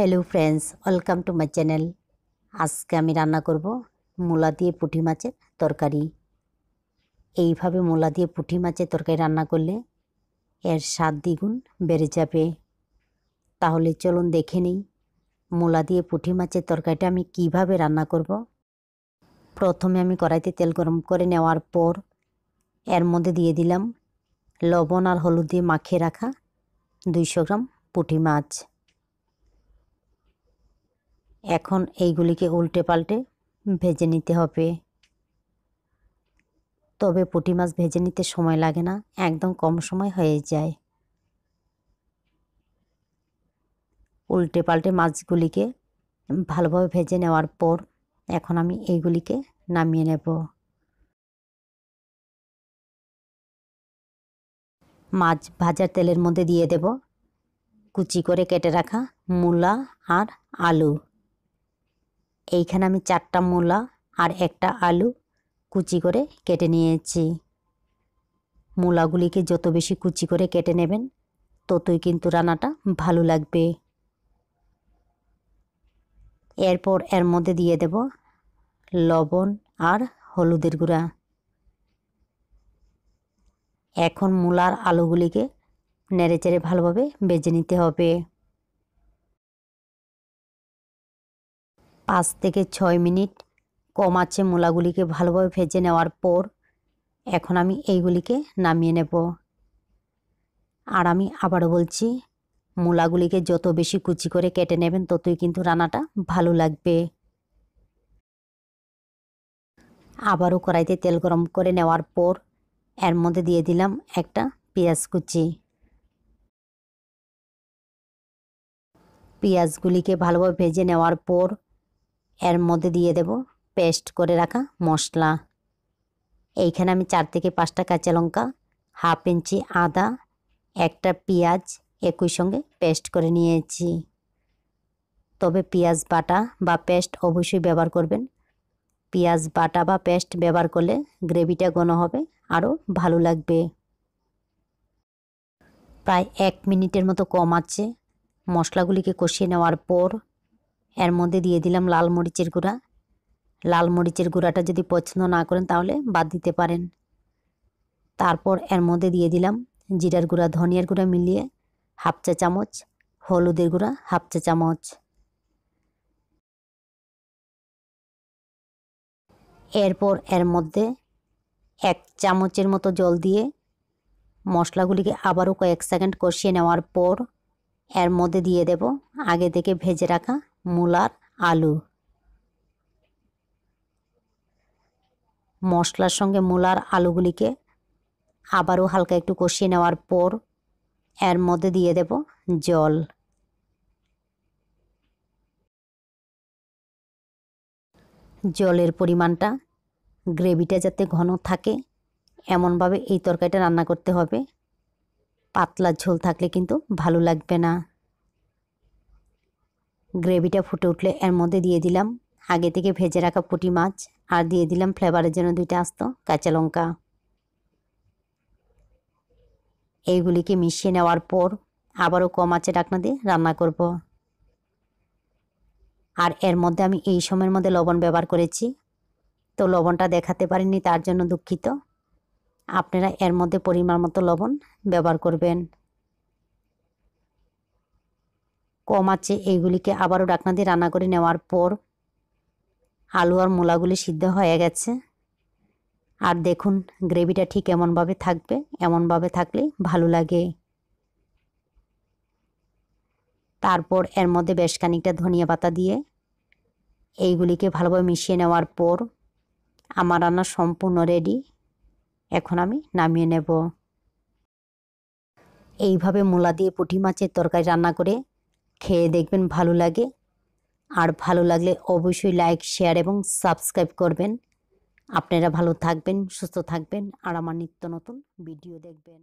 hello friends welcome to my channel আজকে আমি রান্না করব মূলা দিয়ে পুঁটি মাছের তরকারি এইভাবে মূলা দিয়ে পুঁটি মাছের তরকারি রান্না করলে এর স্বাদ দ্বিগুণ বেড়ে যাবে তাহলে চলুন দেখে নিই মূলা দিয়ে পুঁটি মাছের তরকারিটা আমি কিভাবে রান্না করব প্রথমে আমি কড়াইতে তেল গরম করে নেওয়ার পর এর মধ্যে দিয়ে দিলাম লবণ আর হলুদ দিয়ে মাখিয়ে রাখা দুইশো গ্রাম পুঁটি মাছ এখন এইগুলিকে উল্টে পাল্টে ভেজে নিতে হবে তবে পুঁটি মাছ ভেজে নিতে সময় লাগে না একদম কম সময় হয়ে যায় উল্টে পাল্টে মাছগুলিকে ভালোভাবে ভেজে নেওয়ার পর এখন আমি এইগুলিকে নামিয়ে নেব মাছ ভাজার তেলের মধ্যে দিয়ে দেব কুচি করে কেটে রাখা মূলা আর আলু এইখানে আমি চারটা মূলা আর একটা আলু কুচি করে কেটে নিয়েছি মূলাগুলিকে যত বেশি কুচি করে কেটে নেবেন ততই কিন্তু রান্নাটা ভালো লাগবে এরপর এর মধ্যে দিয়ে দেব লবণ আর হলুদের গুঁড়া এখন মূলার আলুগুলিকে নেড়েচেড়ে ভালোভাবে বেজে নিতে হবে পাঁচ থেকে ছয় মিনিট কম আছে মূলাগুলিকে ভালোভাবে ভেজে নেওয়ার পর এখন আমি এইগুলিকে নামিয়ে নেব আর আমি আবারও বলছি মূলাগুলিকে যত বেশি কুচি করে কেটে নেবেন ততই কিন্তু রান্নাটা ভালো লাগবে আবারও কড়াইতে তেল গরম করে নেওয়ার পর এর মধ্যে দিয়ে দিলাম একটা পেঁয়াজ কুচি পেঁয়াজগুলিকে ভালোভাবে ভেজে নেওয়ার পর এর মধ্যে দিয়ে দেব পেস্ট করে রাখা মশলা এইখানে আমি চার থেকে পাঁচটা কাঁচা লঙ্কা হাফ ইঞ্চি আদা একটা পেঁয়াজ একই সঙ্গে পেস্ট করে নিয়েছি তবে পেঁয়াজ বাটা বা পেস্ট অবশ্যই ব্যবহার করবেন পেঁয়াজ বাটা বা পেস্ট ব্যবহার করলে গ্রেভিটা ঘন হবে আরও ভালো লাগবে প্রায় এক মিনিটের মতো কম আছে মশলাগুলিকে কষিয়ে নেওয়ার পর এর মধ্যে দিয়ে দিলাম লাল মরিচের গুঁড়া লাল মরিচের গুঁড়াটা যদি পছন্দ না করেন তাহলে বাদ দিতে পারেন তারপর এর মধ্যে দিয়ে দিলাম জিরার গুঁড়া ধনিয়ার গুঁড়া মিলিয়ে হাফ চা চামচ হলুদের গুঁড়া হাফ চা চামচ এরপর এর মধ্যে এক চামচের মতো জল দিয়ে মশলাগুলিকে আবারও কয়েক সেকেন্ড কষিয়ে নেওয়ার পর এর মধ্যে দিয়ে দেব আগে থেকে ভেজে রাখা মূলার আলু মশলার সঙ্গে মূলার আলুগুলিকে আবারও হালকা একটু কষিয়ে নেওয়ার পর এর মধ্যে দিয়ে দেব জল জলের পরিমাণটা গ্রেভিটা যাতে ঘন থাকে এমনভাবে এই তরকারিটা রান্না করতে হবে পাতলা ঝোল থাকলে কিন্তু ভালো লাগবে না গ্রেভিটা ফুটে উঠলে এর মধ্যে দিয়ে দিলাম আগে থেকে ভেজে রাখা পুঁটি মাছ আর দিয়ে দিলাম ফ্লেভারের জন্য দুইটা আসতো কাঁচা লঙ্কা এইগুলিকে মিশিয়ে নেওয়ার পর আবারও কম আছে ডাকনা দিয়ে রান্না করব আর এর মধ্যে আমি এই সময়ের মধ্যে লবণ ব্যবহার করেছি তো লবণটা দেখাতে পারিনি তার জন্য দুঃখিত আপনারা এর মধ্যে পরিমাণ মতো লবণ ব্যবহার করবেন কম আছে এইগুলিকে আবারও ডাকনা দিয়ে রান্না করে নেওয়ার পর আলু আর মূলাগুলি সিদ্ধ হয়ে গেছে আর দেখুন গ্রেভিটা ঠিক এমনভাবে থাকবে এমনভাবে থাকলেই ভালো লাগে তারপর এর মধ্যে বেশ খানিকটা ধনিয়া পাতা দিয়ে এইগুলিকে ভালোভাবে মিশিয়ে নেওয়ার পর আমার রান্না সম্পূর্ণ রেডি এখন আমি নামিয়ে নেব এইভাবে মূলা দিয়ে পুঁটি মাছের তরকারি রান্না করে খেয়ে দেখবেন ভালো লাগে আর ভালো লাগলে অবশ্যই লাইক শেয়ার এবং সাবস্ক্রাইব করবেন আপনারা ভালো থাকবেন সুস্থ থাকবেন আর আমার নিত্য নতুন ভিডিও দেখবেন